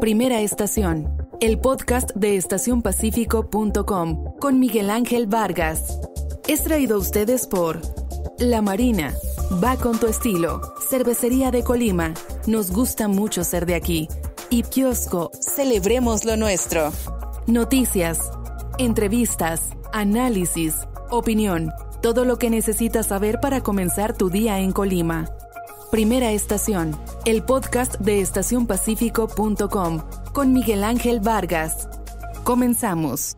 Primera Estación, el podcast de estacionpacífico.com con Miguel Ángel Vargas. Es traído a ustedes por La Marina, Va con tu estilo, Cervecería de Colima, nos gusta mucho ser de aquí, y Kiosco, celebremos lo nuestro. Noticias, entrevistas, análisis, opinión, todo lo que necesitas saber para comenzar tu día en Colima. Primera Estación, el podcast de estacionpacífico.com con Miguel Ángel Vargas. Comenzamos.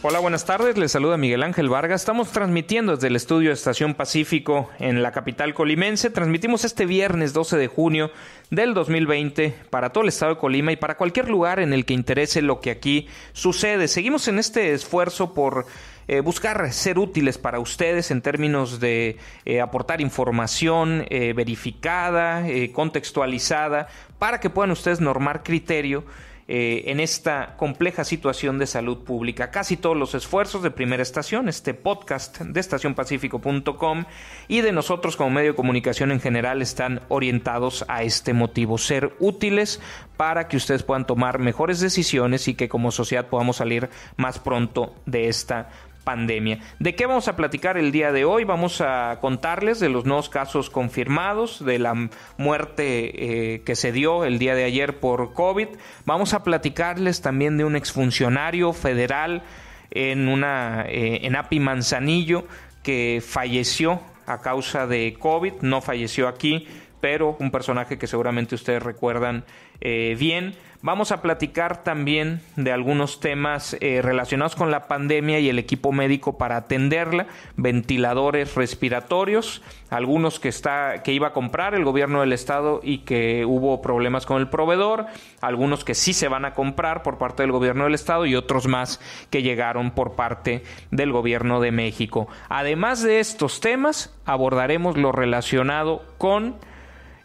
Hola, buenas tardes. Les saluda Miguel Ángel Vargas. Estamos transmitiendo desde el estudio Estación Pacífico en la capital colimense. Transmitimos este viernes 12 de junio del 2020 para todo el estado de Colima y para cualquier lugar en el que interese lo que aquí sucede. Seguimos en este esfuerzo por eh, buscar ser útiles para ustedes en términos de eh, aportar información eh, verificada, contextualizada, para que puedan ustedes normar criterio. en esta compleja situación de salud pública. Casi todos los esfuerzos de Primera Estación, este podcast de estacionpacífico.com y de nosotros como medio de comunicación en general están orientados a este motivo, ser útiles para que ustedes puedan tomar mejores decisiones y que como sociedad podamos salir más pronto de esta pandemia. ¿De qué vamos a platicar el día de hoy? Vamos a contarles de los nuevos casos confirmados, de la muerte eh, que se dio el día de ayer por COVID. Vamos a platicarles también de un exfuncionario federal en, una, eh, en Api Manzanillo que falleció a causa de COVID, no falleció aquí, pero un personaje que seguramente ustedes recuerdan eh, bien. Vamos a platicar también de algunos temas eh, relacionados con la pandemia y el equipo médico para atenderla, ventiladores respiratorios, algunos que está que iba a comprar el gobierno del estado y que hubo problemas con el proveedor, algunos que sí se van a comprar por parte del gobierno del estado y otros más que llegaron por parte del gobierno de México. Además de estos temas, abordaremos lo relacionado con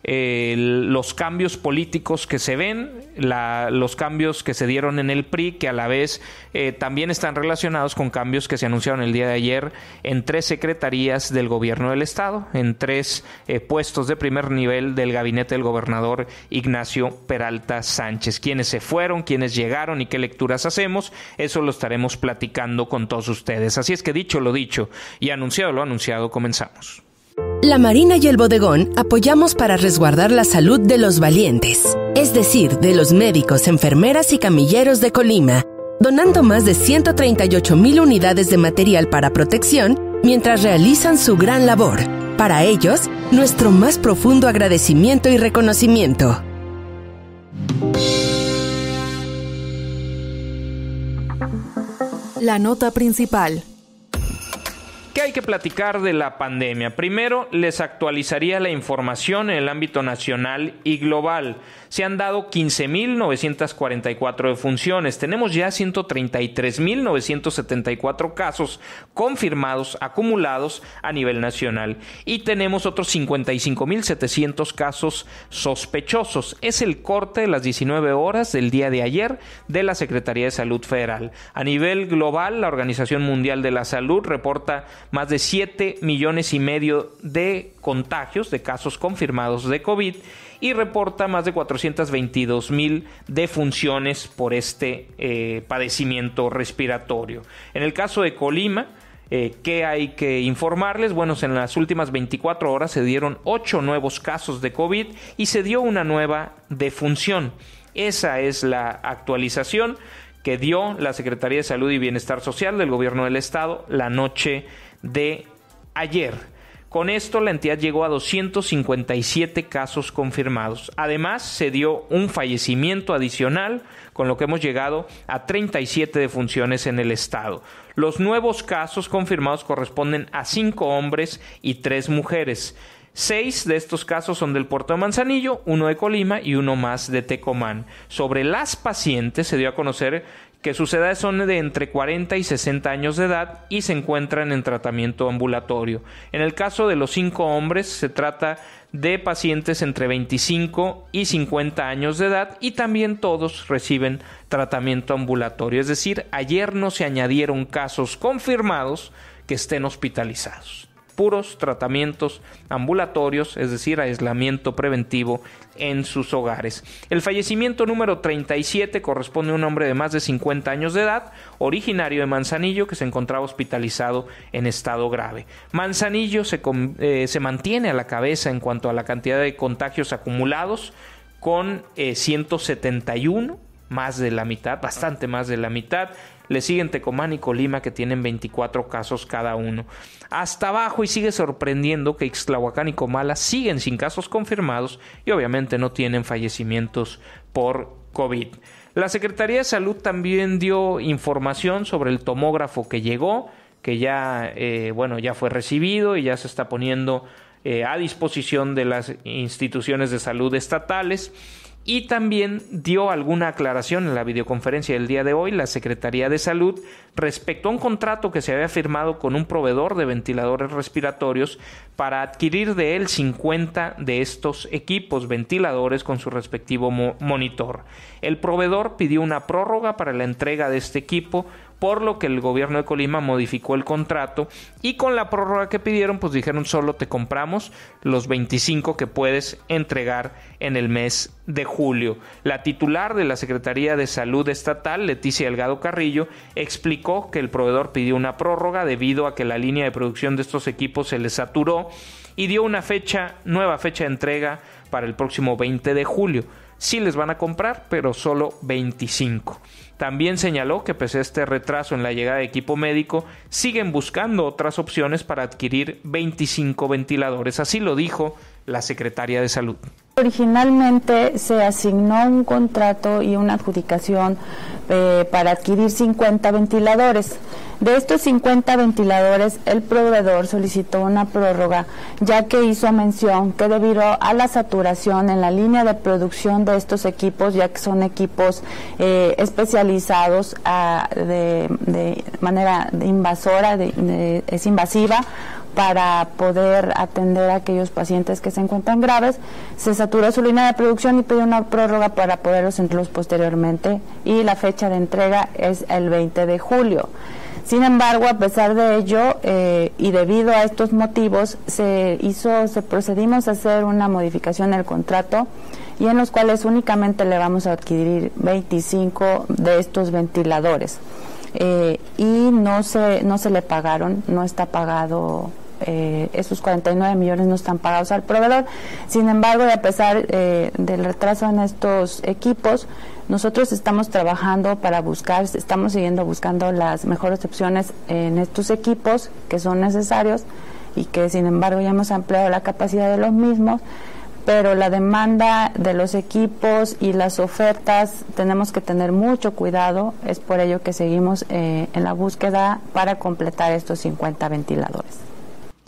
los cambios políticos que se ven, los cambios que se dieron en el PRI, que a la vez eh, también están relacionados con cambios que se anunciaron el día de ayer en tres secretarías del gobierno del Estado, en tres eh, puestos de primer nivel del gabinete del gobernador Ignacio Peralta Sánchez. Quienes se fueron, ¿Quiénes llegaron y qué lecturas hacemos, eso lo estaremos platicando con todos ustedes. Así es que dicho lo dicho y anunciado lo anunciado, comenzamos. La Marina y el Bodegón apoyamos para resguardar la salud de los valientes, es decir, de los médicos, enfermeras y camilleros de Colima, donando más de 138 mil unidades de material para protección mientras realizan su gran labor. Para ellos, nuestro más profundo agradecimiento y reconocimiento. La nota principal. ¿Qué hay que platicar de la pandemia? Primero, les actualizaría la información en el ámbito nacional y global se han dado 15.944 funciones Tenemos ya 133.974 casos confirmados, acumulados a nivel nacional. Y tenemos otros 55.700 casos sospechosos. Es el corte de las 19 horas del día de ayer de la Secretaría de Salud Federal. A nivel global, la Organización Mundial de la Salud reporta más de 7 millones y medio de contagios, de casos confirmados de COVID y reporta más de 422 mil defunciones por este eh, padecimiento respiratorio. En el caso de Colima, eh, ¿Qué hay que informarles? Bueno, en las últimas 24 horas se dieron 8 nuevos casos de COVID y se dio una nueva defunción. Esa es la actualización que dio la Secretaría de Salud y Bienestar Social del Gobierno del Estado la noche de ayer. Con esto la entidad llegó a 257 casos confirmados. Además, se dio un fallecimiento adicional, con lo que hemos llegado a 37 defunciones en el estado. Los nuevos casos confirmados corresponden a 5 hombres y 3 mujeres. Seis de estos casos son del puerto de Manzanillo, uno de Colima y uno más de Tecomán. Sobre las pacientes se dio a conocer que sus edades son de entre 40 y 60 años de edad y se encuentran en tratamiento ambulatorio. En el caso de los cinco hombres, se trata de pacientes entre 25 y 50 años de edad y también todos reciben tratamiento ambulatorio. Es decir, ayer no se añadieron casos confirmados que estén hospitalizados puros tratamientos ambulatorios, es decir, aislamiento preventivo en sus hogares. El fallecimiento número 37 corresponde a un hombre de más de 50 años de edad, originario de Manzanillo, que se encontraba hospitalizado en estado grave. Manzanillo se, eh, mantiene a la cabeza en cuanto a la cantidad de contagios acumulados, con 171, eh, más de la mitad, bastante más de la mitad. Le siguen Tecomán y Colima que tienen 24 casos cada uno. Hasta abajo y sigue sorprendiendo que Ixtlahuacán y Comala siguen sin casos confirmados y obviamente no tienen fallecimientos por COVID. La Secretaría de Salud también dio información sobre el tomógrafo que llegó, que ya, eh, bueno, ya fue recibido y ya se está poniendo eh, a disposición de las instituciones de salud estatales. Y también dio alguna aclaración en la videoconferencia del día de hoy la Secretaría de Salud respecto a un contrato que se había firmado con un proveedor de ventiladores respiratorios para adquirir de él 50 de estos equipos ventiladores con su respectivo monitor. El proveedor pidió una prórroga para la entrega de este equipo, por lo que el gobierno de Colima modificó el contrato y con la prórroga que pidieron, pues dijeron solo te compramos los 25 que puedes entregar en el mes de julio. La titular de la Secretaría de Salud Estatal, Leticia Delgado Carrillo, explicó que el proveedor pidió una prórroga debido a que la línea de producción de estos equipos se les saturó y dio una fecha, nueva fecha de entrega para el próximo 20 de julio. Sí les van a comprar, pero solo 25. También señaló que pese a este retraso en la llegada de equipo médico, siguen buscando otras opciones para adquirir 25 ventiladores, así lo dijo la secretaria de Salud. Originalmente se asignó un contrato y una adjudicación eh, para adquirir 50 ventiladores. De estos 50 ventiladores, el proveedor solicitó una prórroga, ya que hizo mención que debido a la saturación en la línea de producción de estos equipos, ya que son equipos eh, especializados ah, de, manera invasora, es invasiva, para poder atender a aquellos pacientes que se encuentran graves. Se saturó su línea de producción y pidió una prórroga para poderlos entregar posteriormente y la fecha de entrega es el 20 de julio. Sin embargo, a pesar de ello eh, y debido a estos motivos, se hizo, se procedimos a hacer una modificación del contrato y en los cuales únicamente le vamos a adquirir 25 de estos ventiladores. Eh, y no se, no se le pagaron, no está pagado eh, esos 49 millones no están pagados al proveedor. Sin embargo, a pesar eh, del retraso en estos equipos, nosotros estamos trabajando para buscar, estamos siguiendo buscando las mejores opciones en estos equipos que son necesarios y que sin embargo ya hemos ampliado la capacidad de los mismos pero la demanda de los equipos y las ofertas tenemos que tener mucho cuidado, es por ello que seguimos eh, en la búsqueda para completar estos 50 ventiladores.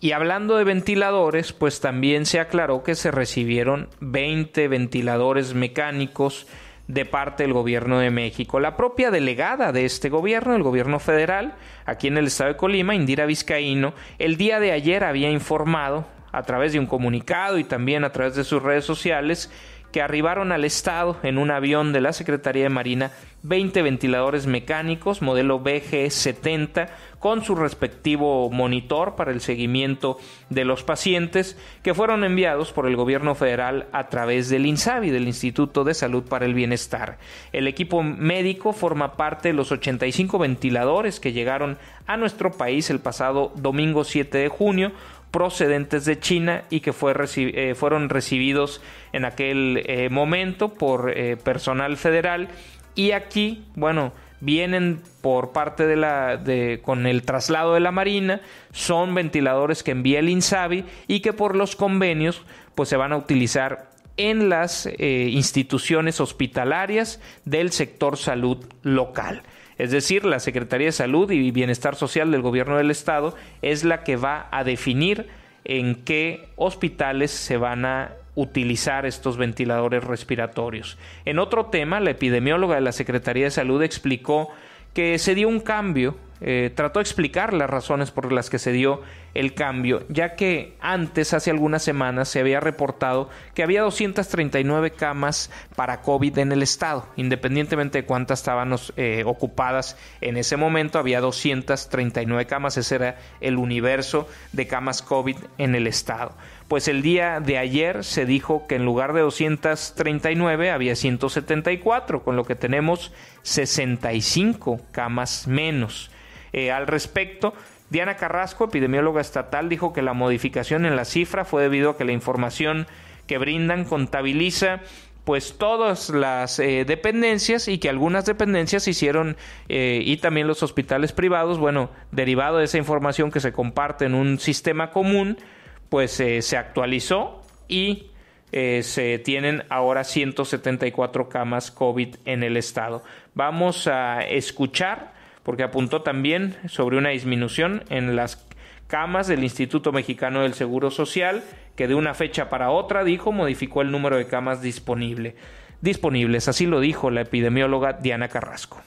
Y hablando de ventiladores, pues también se aclaró que se recibieron 20 ventiladores mecánicos de parte del gobierno de México. La propia delegada de este gobierno, el gobierno federal, aquí en el estado de Colima, Indira Vizcaíno, el día de ayer había informado a través de un comunicado y también a través de sus redes sociales que arribaron al estado en un avión de la Secretaría de Marina 20 ventiladores mecánicos modelo BG70 con su respectivo monitor para el seguimiento de los pacientes que fueron enviados por el gobierno federal a través del INSABI, del Instituto de Salud para el Bienestar. El equipo médico forma parte de los 85 ventiladores que llegaron a nuestro país el pasado domingo 7 de junio procedentes de China y que eh, fueron recibidos en aquel eh, momento por eh, personal federal y aquí, bueno, vienen por parte de la con el traslado de la Marina, son ventiladores que envía el Insabi y que por los convenios pues se van a utilizar en las eh, instituciones hospitalarias del sector salud local. Es decir, la Secretaría de Salud y Bienestar Social del Gobierno del Estado es la que va a definir en qué hospitales se van a utilizar estos ventiladores respiratorios. En otro tema, la epidemióloga de la Secretaría de Salud explicó que se dio un cambio, eh, trató de explicar las razones por las que se dio el cambio, ya que antes, hace algunas semanas, se había reportado que había 239 camas para COVID en el estado, independientemente de cuántas estaban eh, ocupadas en ese momento, había 239 camas, ese era el universo de camas COVID en el estado pues el día de ayer se dijo que en lugar de 239 había 174, con lo que tenemos 65 camas menos. Eh, al respecto, Diana Carrasco, epidemióloga estatal, dijo que la modificación en la cifra fue debido a que la información que brindan contabiliza pues todas las eh, dependencias y que algunas dependencias hicieron eh, y también los hospitales privados, bueno, derivado de esa información que se comparte en un sistema común, pues eh, se actualizó y eh, se tienen ahora 174 camas COVID en el estado. Vamos a escuchar, porque apuntó también sobre una disminución en las camas del Instituto Mexicano del Seguro Social, que de una fecha para otra, dijo, modificó el número de camas disponible, disponibles. Así lo dijo la epidemióloga Diana Carrasco.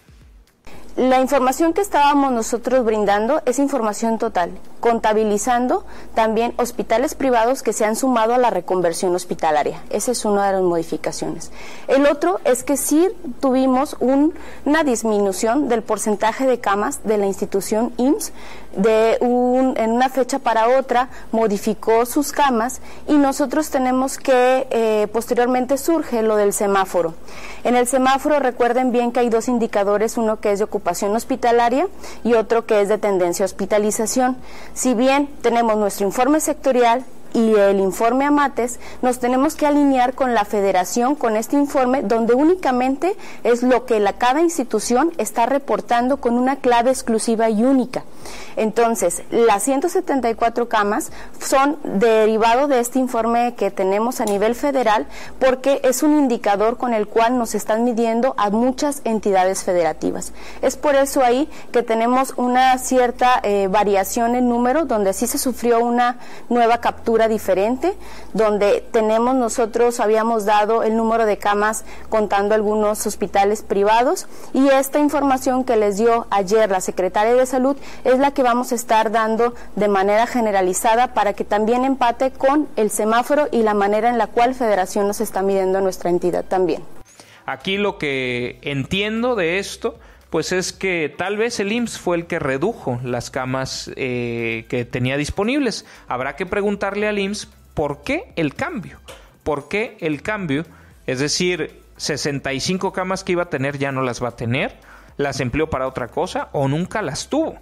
La información que estábamos nosotros brindando es información total contabilizando también hospitales privados que se han sumado a la reconversión hospitalaria. Esa es una de las modificaciones. El otro es que sí tuvimos una disminución del porcentaje de camas de la institución IMSS de en una fecha para otra modificó sus camas y nosotros tenemos que eh, posteriormente surge lo del semáforo. En el semáforo recuerden bien que hay dos indicadores, uno que es de ocupación hospitalaria y otro que es de tendencia a hospitalización. Si bien tenemos nuestro informe sectorial, y el informe Amates, nos tenemos que alinear con la federación, con este informe, donde únicamente es lo que la, cada institución está reportando con una clave exclusiva y única. Entonces, las 174 camas son derivado de este informe que tenemos a nivel federal porque es un indicador con el cual nos están midiendo a muchas entidades federativas. Es por eso ahí que tenemos una cierta eh, variación en número donde así se sufrió una nueva captura diferente, donde tenemos nosotros, habíamos dado el número de camas contando algunos hospitales privados y esta información que les dio ayer la secretaria de salud es la que vamos a estar dando de manera generalizada para que también empate con el semáforo y la manera en la cual Federación nos está midiendo nuestra entidad también. Aquí lo que entiendo de esto pues es que tal vez el IMSS fue el que redujo las camas eh, que tenía disponibles. Habrá que preguntarle al IMSS por qué el cambio. ¿Por qué el cambio? Es decir, 65 camas que iba a tener ya no las va a tener, las empleó para otra cosa o nunca las tuvo.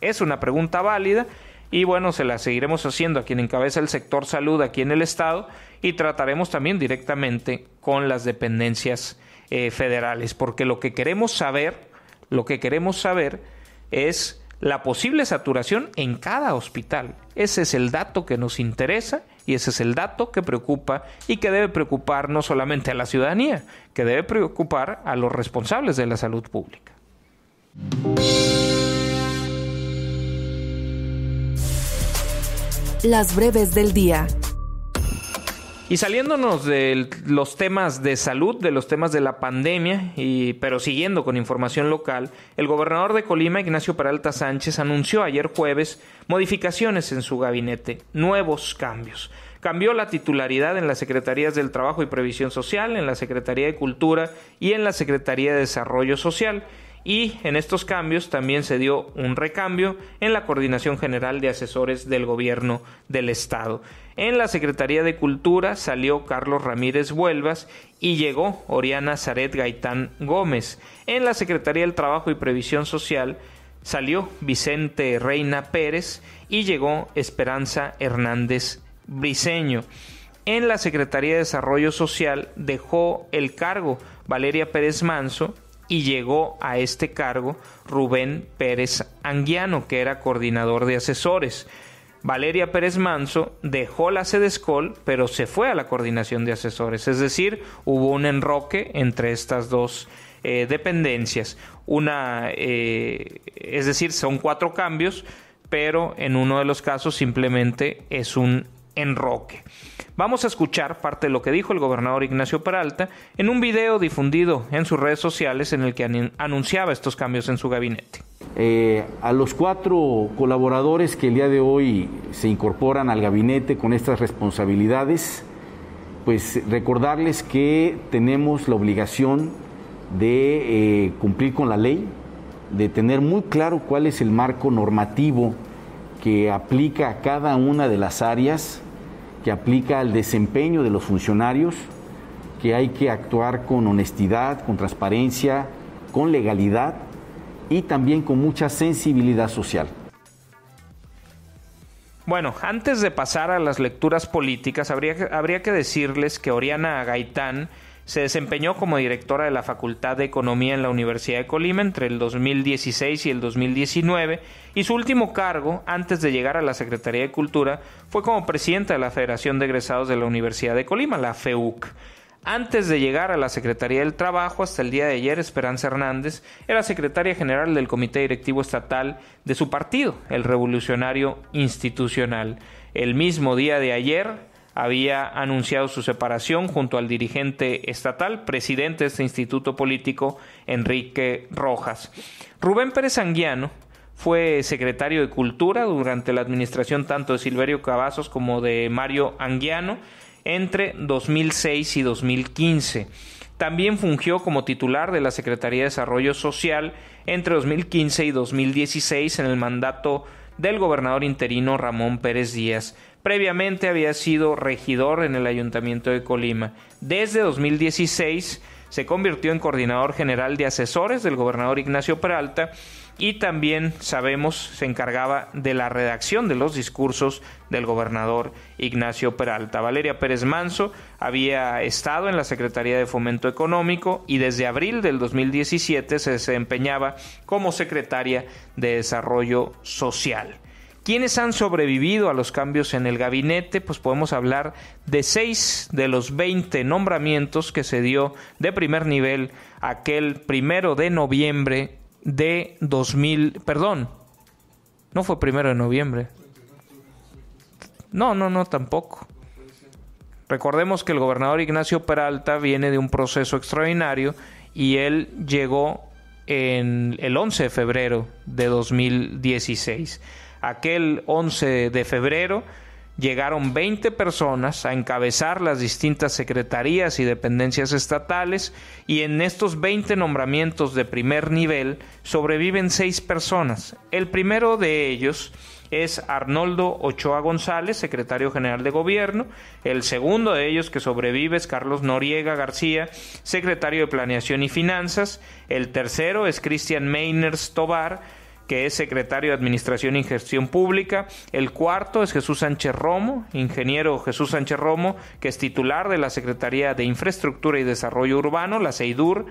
Es una pregunta válida y bueno, se la seguiremos haciendo a quien encabeza el sector salud aquí en el estado y trataremos también directamente con las dependencias eh, federales, porque lo que queremos saber lo que queremos saber es la posible saturación en cada hospital. Ese es el dato que nos interesa y ese es el dato que preocupa y que debe preocupar no solamente a la ciudadanía, que debe preocupar a los responsables de la salud pública. Las breves del día. Y saliéndonos de los temas de salud, de los temas de la pandemia, y, pero siguiendo con información local, el gobernador de Colima, Ignacio Peralta Sánchez, anunció ayer jueves modificaciones en su gabinete, nuevos cambios. Cambió la titularidad en las Secretarías del Trabajo y Previsión Social, en la Secretaría de Cultura y en la Secretaría de Desarrollo Social y en estos cambios también se dio un recambio en la Coordinación General de Asesores del Gobierno del Estado. En la Secretaría de Cultura salió Carlos Ramírez Vuelvas y llegó Oriana Zaret Gaitán Gómez. En la Secretaría del Trabajo y Previsión Social salió Vicente Reina Pérez y llegó Esperanza Hernández Briceño. En la Secretaría de Desarrollo Social dejó el cargo Valeria Pérez Manso y llegó a este cargo Rubén Pérez Anguiano, que era coordinador de asesores. Valeria Pérez Manso dejó la Sedescol, pero se fue a la coordinación de asesores, es decir, hubo un enroque entre estas dos eh, dependencias. Una, eh, es decir, son cuatro cambios, pero en uno de los casos simplemente es un enroque. Vamos a escuchar parte de lo que dijo el gobernador Ignacio Peralta en un video difundido en sus redes sociales en el que anunciaba estos cambios en su gabinete. Eh, a los cuatro colaboradores que el día de hoy se incorporan al gabinete con estas responsabilidades, pues recordarles que tenemos la obligación de eh, cumplir con la ley, de tener muy claro cuál es el marco normativo que aplica a cada una de las áreas que aplica al desempeño de los funcionarios, que hay que actuar con honestidad, con transparencia, con legalidad y también con mucha sensibilidad social. Bueno, antes de pasar a las lecturas políticas, habría, habría que decirles que Oriana Gaitán, se desempeñó como directora de la Facultad de Economía en la Universidad de Colima entre el 2016 y el 2019 y su último cargo, antes de llegar a la Secretaría de Cultura, fue como presidenta de la Federación de Egresados de la Universidad de Colima, la FEUC. Antes de llegar a la Secretaría del Trabajo, hasta el día de ayer, Esperanza Hernández era secretaria general del Comité Directivo Estatal de su partido, el Revolucionario Institucional. El mismo día de ayer, había anunciado su separación junto al dirigente estatal, presidente de este instituto político, Enrique Rojas. Rubén Pérez Anguiano fue secretario de Cultura durante la administración tanto de Silverio Cavazos como de Mario Anguiano entre 2006 y 2015. También fungió como titular de la Secretaría de Desarrollo Social entre 2015 y 2016 en el mandato del gobernador interino Ramón Pérez Díaz. Previamente había sido regidor en el Ayuntamiento de Colima. Desde 2016 se convirtió en coordinador general de asesores del gobernador Ignacio Peralta y también sabemos se encargaba de la redacción de los discursos del gobernador Ignacio Peralta. Valeria Pérez Manso había estado en la Secretaría de Fomento Económico y desde abril del 2017 se desempeñaba como secretaria de Desarrollo Social. ¿Quiénes han sobrevivido a los cambios en el gabinete? Pues podemos hablar de seis de los 20 nombramientos que se dio de primer nivel aquel primero de noviembre de 2000, perdón, no fue primero de noviembre. No, no, no, tampoco. Recordemos que el gobernador Ignacio Peralta viene de un proceso extraordinario y él llegó en el 11 de febrero de 2016 aquel 11 de febrero, llegaron 20 personas a encabezar las distintas secretarías y dependencias estatales y en estos 20 nombramientos de primer nivel sobreviven 6 personas. El primero de ellos es Arnoldo Ochoa González, secretario general de gobierno. El segundo de ellos que sobrevive es Carlos Noriega García, secretario de Planeación y Finanzas. El tercero es Cristian Meyners Tobar, que es secretario de Administración y Gestión Pública. El cuarto es Jesús Sánchez Romo, ingeniero Jesús Sánchez Romo, que es titular de la Secretaría de Infraestructura y Desarrollo Urbano, la CEIDUR.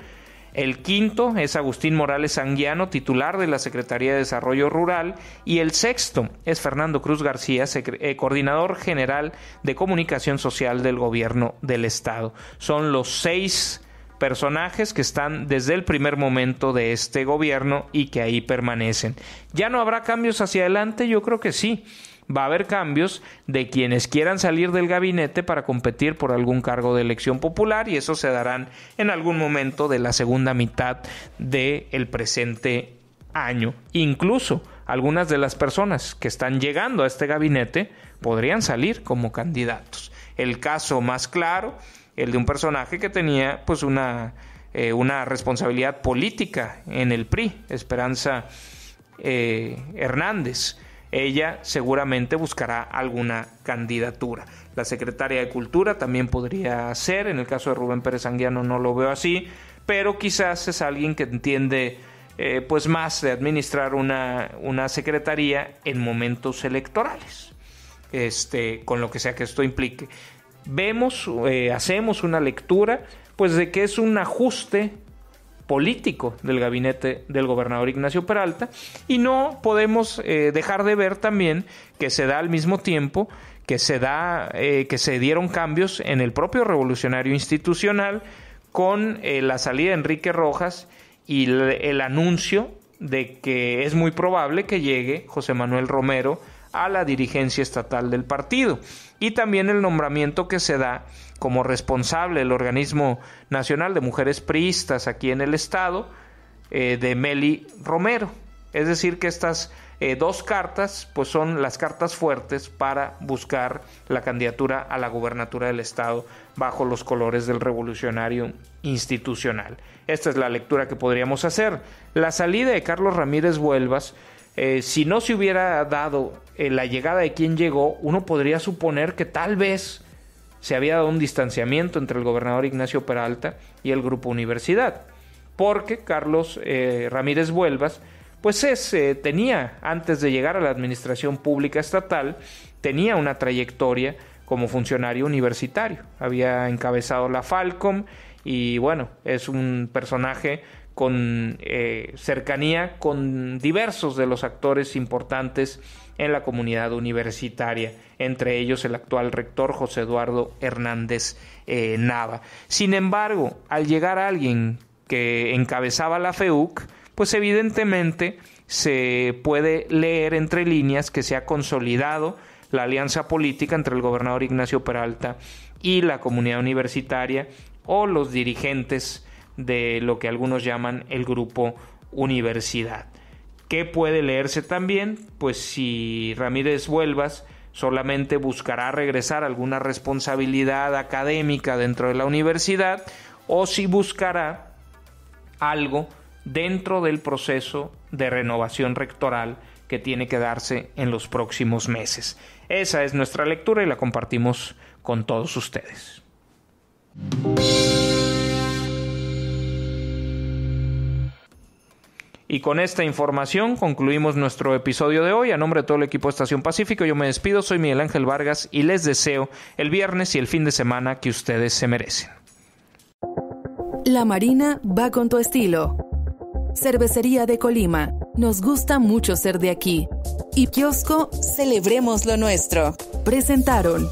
El quinto es Agustín Morales Sanguiano, titular de la Secretaría de Desarrollo Rural. Y el sexto es Fernando Cruz García, eh, coordinador general de comunicación social del Gobierno del Estado. Son los seis personajes que están desde el primer momento de este gobierno y que ahí permanecen. ¿Ya no habrá cambios hacia adelante? Yo creo que sí. Va a haber cambios de quienes quieran salir del gabinete para competir por algún cargo de elección popular y eso se darán en algún momento de la segunda mitad del el presente año. Incluso algunas de las personas que están llegando a este gabinete podrían salir como candidatos. El caso más claro el de un personaje que tenía pues una, eh, responsabilidad política en el PRI, Esperanza eh, Hernández. Ella seguramente buscará alguna candidatura. La secretaria de Cultura también podría ser, en el caso de Rubén Pérez Anguiano no lo veo así, pero quizás es alguien que entiende eh, pues más de administrar una, una secretaría en momentos electorales. Este, con lo que sea que esto implique vemos, eh, hacemos una lectura, pues de que es un ajuste político del gabinete del gobernador Ignacio Peralta y no podemos eh, dejar de ver también que se da al mismo tiempo que se da eh, que se dieron cambios en el propio revolucionario institucional con la salida de Enrique Rojas y el anuncio de que es muy probable que llegue José Manuel Romero a la dirigencia estatal del partido y también el nombramiento que se da como responsable del Organismo Nacional de Mujeres Priistas aquí en el Estado eh, de Meli Romero. Es decir, que estas eh, dos cartas pues son las cartas fuertes para buscar la candidatura a la gubernatura del Estado bajo los colores del revolucionario institucional. Esta es la lectura que podríamos hacer. La salida de Carlos Ramírez Vuelvas eh, si no se hubiera dado eh, la llegada de quien llegó, uno podría suponer que tal vez se había dado un distanciamiento entre el gobernador Ignacio Peralta y el grupo Universidad, porque Carlos eh, Ramírez Vuelvas, pues es, tenía, antes de llegar a la administración pública estatal, tenía una trayectoria como funcionario universitario. Había encabezado la Falcom y bueno, es un personaje con eh, cercanía con diversos de los actores importantes en la comunidad universitaria, entre ellos el actual rector José Eduardo Hernández eh, Nava. Sin embargo, al llegar alguien que encabezaba la FEUC, pues evidentemente se puede leer entre líneas que se ha consolidado la alianza política entre el gobernador Ignacio Peralta y la comunidad universitaria o los dirigentes de lo que algunos llaman el grupo universidad. ¿Qué puede leerse también? Pues si Ramírez Vuelvas solamente buscará regresar alguna responsabilidad académica dentro de la universidad o si buscará algo dentro del proceso de renovación rectoral que tiene que darse en los próximos meses. Esa es nuestra lectura y la compartimos con todos ustedes. Y con esta información concluimos nuestro episodio de hoy. A nombre de todo el equipo de Estación Pacífico, yo me despido. Soy Miguel Ángel Vargas y les deseo el viernes y el fin de semana que ustedes se merecen. La Marina va con tu estilo. Cervecería de Colima. Nos gusta mucho ser de aquí. Y Kiosco, celebremos lo nuestro. Presentaron.